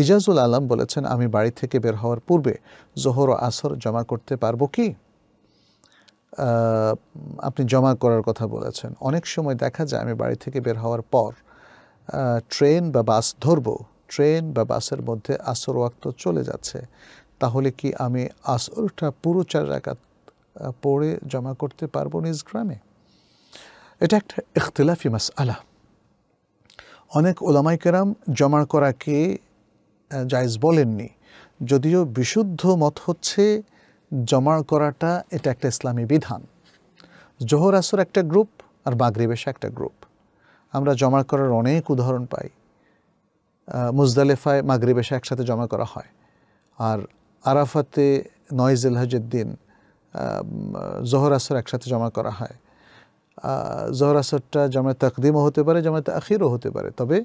ইজাজুল আলম বলেছেন আমি বাড়ি থেকে বের হওয়ার পূর্বে জোহর ও আসর জমা করতে পারবো কি আপনি জমা করার কথা বলেছেন অনেক সময় দেখা যায় আমি বাড়ি থেকে বের হওয়ার পর ট্রেন বা বাস ধরব ট্রেন বা বাসের মধ্যে আসর ওয়াক্ত চলে যাচ্ছে তাহলে কি আমি আসরটা পুরো চার রাকাত পড়ে জমা করতে পারবো নিজ গ্রামে এটা একটা ইখতলাফি মাস আলা অনেক ওলামাইকেরাম জমা করাকে জায়জ বলেননি যদিও বিশুদ্ধ মত হচ্ছে জমা করাটা এটা একটা ইসলামী বিধান জোহর আসর একটা গ্রুপ আর বাগরিবেশা একটা গ্রুপ আমরা জমা করার অনেক উদাহরণ পাই মুজদালেফায় মাগরিবেশা একসাথে জমা করা হয় আর আরাফাতে নয়েজ জিলহাজের দিন জোহর আসর একসাথে জমা করা হয় জহর আসরটা জামায় তাকদিমও হতে পারে জামায় তাখিরও হতে পারে তবে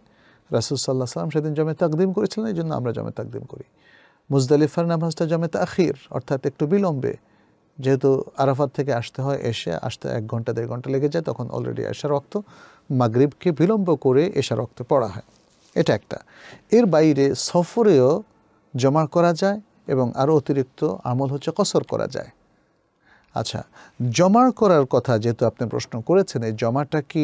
রাসুল সাল্লাহ সাল্লাম সেদিন জমে তাকদিম করেছিলেন এই জন্য আমরা জমে তাকদিম করি মুজদালিফার নামাজটা জমে তাখির অর্থাৎ একটু বিলম্বে যেহেতু আরাফাত থেকে আসতে হয় এসে আসতে এক ঘন্টা দেড় ঘন্টা লেগে যায় তখন অলরেডি এশা রক্ত মাগরীবকে বিলম্ব করে এসা রক্ত পড়া হয় এটা একটা এর বাইরে সফরেও জমা করা যায় এবং আরও অতিরিক্ত আমল হচ্ছে কসর করা যায় আচ্ছা জমা করার কথা যেহেতু আপনি প্রশ্ন করেছেন এই জমাটা কি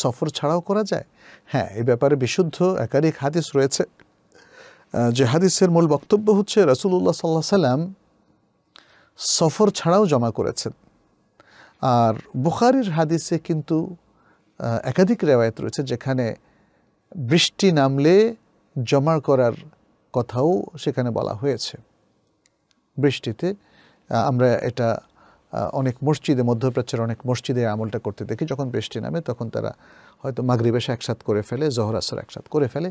সফর ছাড়াও করা যায় হ্যাঁ এ ব্যাপারে বিশুদ্ধ একাধিক হাদিস রয়েছে যে হাদিসের মূল বক্তব্য হচ্ছে রসুল্লাহ সাল্লাহ সাল্লাম সফর ছাড়াও জমা করেছেন আর বুখারির হাদিসে কিন্তু একাধিক রেওয়ায়ত রয়েছে যেখানে বৃষ্টি নামলে জমা করার কথাও সেখানে বলা হয়েছে বৃষ্টিতে আমরা এটা অনেক মসজিদে মধ্যপ্রাচ্যের অনেক মসজিদে আমলটা করতে দেখি যখন বৃষ্টি নামে তখন তারা হয়তো মাগরিবেশ একসাথ করে ফেলে জহর আসর একসাথ করে ফেলে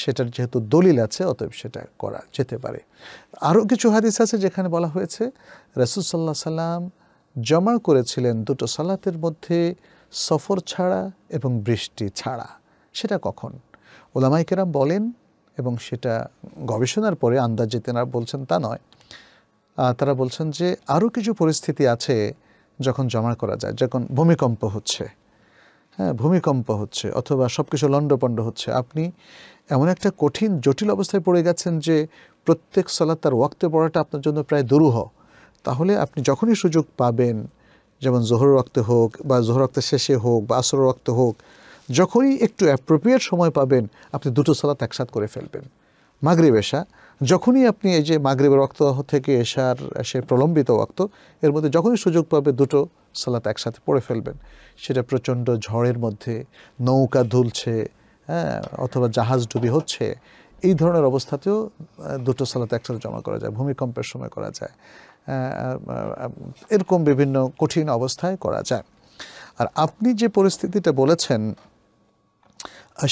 সেটার যেহেতু দলিল আছে অতএব সেটা করা যেতে পারে আরও কিছু হাদিস আছে যেখানে বলা হয়েছে রসুলসাল্লাহ সাল্লাম জমা করেছিলেন দুটো সালাতের মধ্যে সফর ছাড়া এবং বৃষ্টি ছাড়া সেটা কখন ওলামাইকেরাম বলেন এবং সেটা গবেষণার পরে আন্দাজ তেনারা বলছেন তা নয় তারা বলছেন যে আরও কিছু পরিস্থিতি আছে যখন জমা করা যায় যখন ভূমিকম্প হচ্ছে হ্যাঁ ভূমিকম্প হচ্ছে অথবা সব কিছু লণ্ডপণ্ড হচ্ছে আপনি এমন একটা কঠিন জটিল অবস্থায় পড়ে গেছেন যে প্রত্যেক সলা তার ওয়াক্তে পড়াটা আপনার জন্য প্রায় দুরূহ তাহলে আপনি যখনই সুযোগ পাবেন যেমন জোহর রক্তে হোক বা জোহর রক্তের শেষে হোক বা আসর রক্তে হোক যখনই একটু অ্যাপ্রোপ্রিয়েট সময় পাবেন আপনি দুটো সালাত একসাথ করে ফেলবেন মাগরিব এশা যখনই আপনি এই যে মাগরিবের রক্ত থেকে এসার সে প্রলম্বিত রক্ত এর মধ্যে যখনই সুযোগ পাবে দুটো সালাত একসাথে পড়ে ফেলবেন সেটা প্রচণ্ড ঝড়ের মধ্যে নৌকা দুলছে হ্যাঁ অথবা জাহাজ ডুবি হচ্ছে এই ধরনের অবস্থাতেও দুটো সালাত একসাথে জমা করা যায় ভূমিকম্পের সময় করা যায় এরকম বিভিন্ন কঠিন অবস্থায় করা যায় আর আপনি যে পরিস্থিতিটা বলেছেন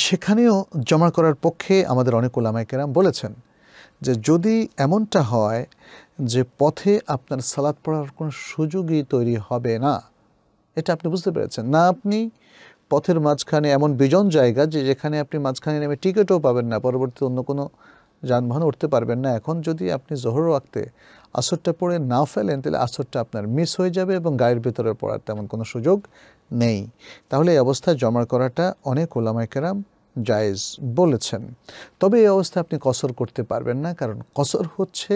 সেখানেও জমা করার পক্ষে আমাদের অনেক ওলামাইকেরাম বলেছেন যে যদি এমনটা হয় যে পথে আপনার সালাদ পড়ার কোনো সুযোগই তৈরি হবে না এটা আপনি বুঝতে পেরেছেন না আপনি পথের মাঝখানে এমন বিজন জায়গা যে যেখানে আপনি মাঝখানে নেমে টিকিটও পাবেন না পরবর্তী অন্য কোনো যানবাহন উঠতে পারবেন না এখন যদি আপনি জহর ওয়াক্তে আসরটা পড়ে না ফেলেন তাহলে আসরটা আপনার মিস হয়ে যাবে এবং গায়ের ভিতরে পড়ার তেমন কোনো সুযোগ নেই তাহলে এই অবস্থায় জমা করাটা অনেক ওলামাইকেরাম জায়েজ বলেছেন তবে এই অবস্থায় আপনি কসর করতে পারবেন না কারণ কসর হচ্ছে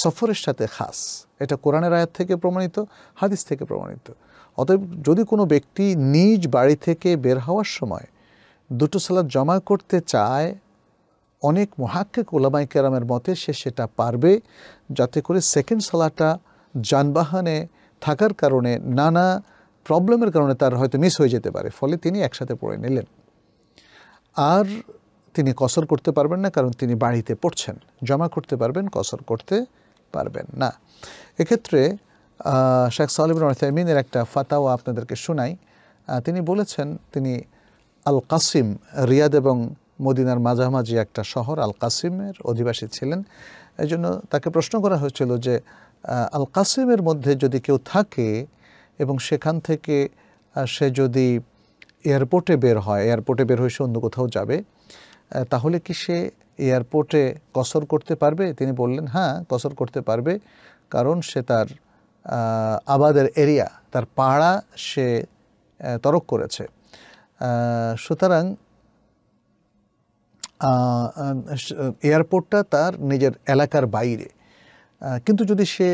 সফরের সাথে খাস এটা কোরআনের আয়াত থেকে প্রমাণিত হাদিস থেকে প্রমাণিত অতএব যদি কোনো ব্যক্তি নিজ বাড়ি থেকে বের হওয়ার সময় দুটো সালাদ জমা করতে চায় অনেক মহাক্কেক ওলামাই কেরামের মতে সে সেটা পারবে যাতে করে সেকেন্ড সালাটা যানবাহনে থাকার কারণে নানা প্রবলেমের কারণে তার হয়তো মিস হয়ে যেতে পারে ফলে তিনি একসাথে পড়ে নিলেন আর তিনি কসর করতে পারবেন না কারণ তিনি বাড়িতে পড়ছেন জমা করতে পারবেন কসর করতে পারবেন না এক্ষেত্রে শেখ সালিম রহমিনের একটা ফাতাওয়া আপনাদেরকে শোনাই তিনি বলেছেন তিনি আল কাসিম রিয়াদ এবং মদিনার মাঝামাঝি একটা শহর আল কাসিমের অধিবাসী ছিলেন এই জন্য তাকে প্রশ্ন করা হয়েছিল যে আল কাসিমের মধ্যে যদি কেউ থাকে এবং সেখান থেকে সে যদি এয়ারপোর্টে বের হয় এয়ারপোর্টে বের হয়ে সে অন্য কোথাও যাবে তাহলে কি সে এয়ারপোর্টে কসর করতে পারবে তিনি বললেন হ্যাঁ কসর করতে পারবে কারণ সে তার আবাদের এরিয়া তার পাড়া সে তরক করেছে সুতরাং এয়ারপোর্টটা তার নিজের এলাকার বাইরে কিন্তু যদি সে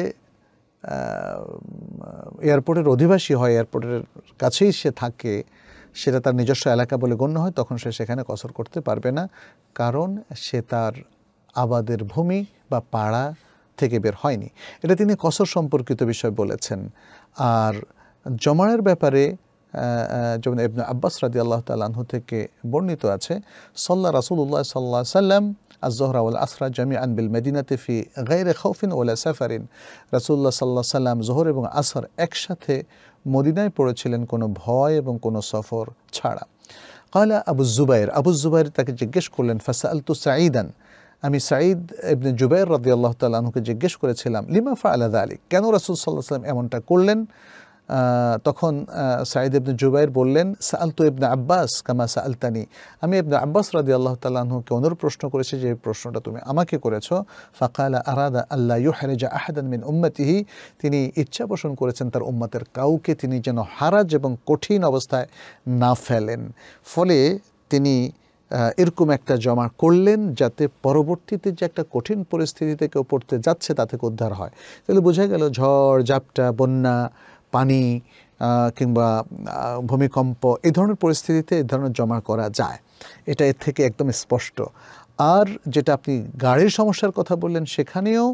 এয়ারপোর্টের অধিবাসী হয় এয়ারপোর্টের কাছেই সে থাকে সেটা তার নিজস্ব এলাকা বলে গণ্য হয় তখন সে সেখানে কসর করতে পারবে না কারণ সে তার আবাদের ভূমি বা পাড়া থেকে বের হয়নি এটা তিনি কসর সম্পর্কিত বিষয় বলেছেন আর জমায়ের ব্যাপারে যেমন ইবনা আব্বাস রাজি আল্লাহ তাল্লাহ থেকে বর্ণিত আছে সল্লা রাসুল্লাহ সাল্লাহ সাল্লাম الزهرة والعصر جميعا بالمدينة في غير خوف ولا سفر رسول الله صلى الله عليه وسلم زهر بن عصر اكشت مدينة پرچلن كونو بھائي بن كونو سفر چھاڑا قال ابو الزبير ابو الزبير تاكي جگش کولن فسألت سعيدا امي سعيد ابن جبير رضي الله تعالى عنه كي جگش کولن لما فعل ذلك كانو رسول صلى الله عليه وسلم امونتا کولن তখন সাইদ ইবনে জুবাইর বললেন সালতু ইবনে আব্বাস কামা সালতানি আমি ইবনে আব্বাস রাদি আল্লাহ তাল্লাহকে অনুর প্রশ্ন করেছি যে প্রশ্নটা তুমি আমাকে করেছো ফাকালা আরাদা আল্লাহ ইউহারেজা আহাদান মিন উম্মতিহি তিনি ইচ্ছা পোষণ করেছেন তার উম্মতের কাউকে তিনি যেন হারাজ এবং কঠিন অবস্থায় না ফেলেন ফলে তিনি এরকম একটা জমা করলেন যাতে পরবর্তীতে যে একটা কঠিন পরিস্থিতিতে কেউ পড়তে যাচ্ছে তা থেকে উদ্ধার হয় তাহলে বোঝা গেল ঝড় ঝাপটা বন্যা পানি কিংবা ভূমিকম্প এই ধরনের পরিস্থিতিতে এই ধরনের জমা করা যায় এটা এর থেকে একদম স্পষ্ট আর যেটা আপনি গাড়ির সমস্যার কথা বললেন সেখানেও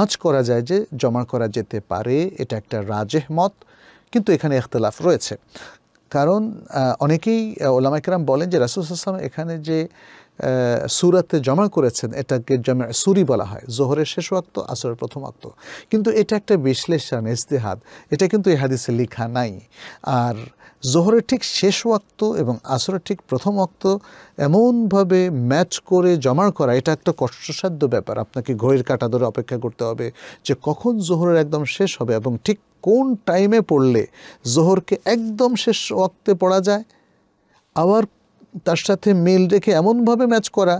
আঁচ করা যায় যে জমা করা যেতে পারে এটা একটা রাজেহ মত কিন্তু এখানে এখতলাফ রয়েছে কারণ অনেকেই ওলামাইকরাম বলেন যে রাসুল এখানে যে সুরাতে জমা করেছেন এটাকে জমে সুরি বলা হয় জোহরের শেষ ওয়াক্ত আসরের প্রথম আক্ত কিন্তু এটা একটা বিশ্লেষণ ইস্তেহাদ এটা কিন্তু এই হাদিসে লেখা নাই আর জোহরের ঠিক শেষ ওয়াক্ত এবং আসরের ঠিক প্রথম ওয়াক্ত এমনভাবে ম্যাচ করে জমা করা এটা একটা কষ্টসাধ্য ব্যাপার আপনাকে ঘড়ির কাটা ধরে অপেক্ষা করতে হবে যে কখন জোহরের একদম শেষ হবে এবং ঠিক কোন টাইমে পড়লে জোহরকে একদম শেষ ওয়াক্তে পড়া যায় আবার তার সাথে মিল রেখে এমনভাবে ম্যাচ করা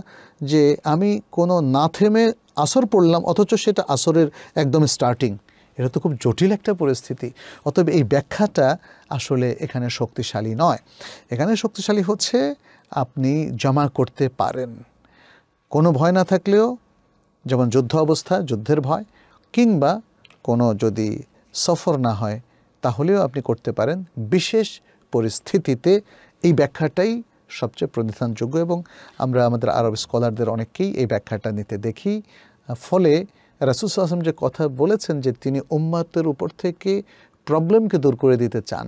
যে আমি কোনো না থেমে আসর পড়লাম অথচ সেটা আসরের একদম স্টার্টিং এটা তো খুব জটিল একটা পরিস্থিতি অতএব এই ব্যাখ্যাটা আসলে এখানে শক্তিশালী নয় এখানে শক্তিশালী হচ্ছে আপনি জমা করতে পারেন কোনো ভয় না থাকলেও যেমন যুদ্ধ অবস্থা যুদ্ধের ভয় কিংবা কোনো যদি সফর না হয় তাহলেও আপনি করতে পারেন বিশেষ পরিস্থিতিতে এই ব্যাখ্যাটাই সবচেয়ে প্রতিধানযোগ্য এবং আমরা আমাদের আরব স্কলারদের অনেককেই এই ব্যাখ্যাটা নিতে দেখি ফলে রাসুস আসম যে কথা বলেছেন যে তিনি উম্মাতের উপর থেকে প্রবলেমকে দূর করে দিতে চান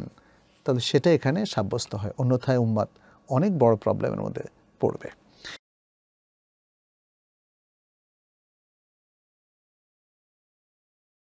তাহলে সেটা এখানে সাব্যস্ত হয় অন্যথায় উম্মাত অনেক বড় প্রবলেমের মধ্যে পড়বে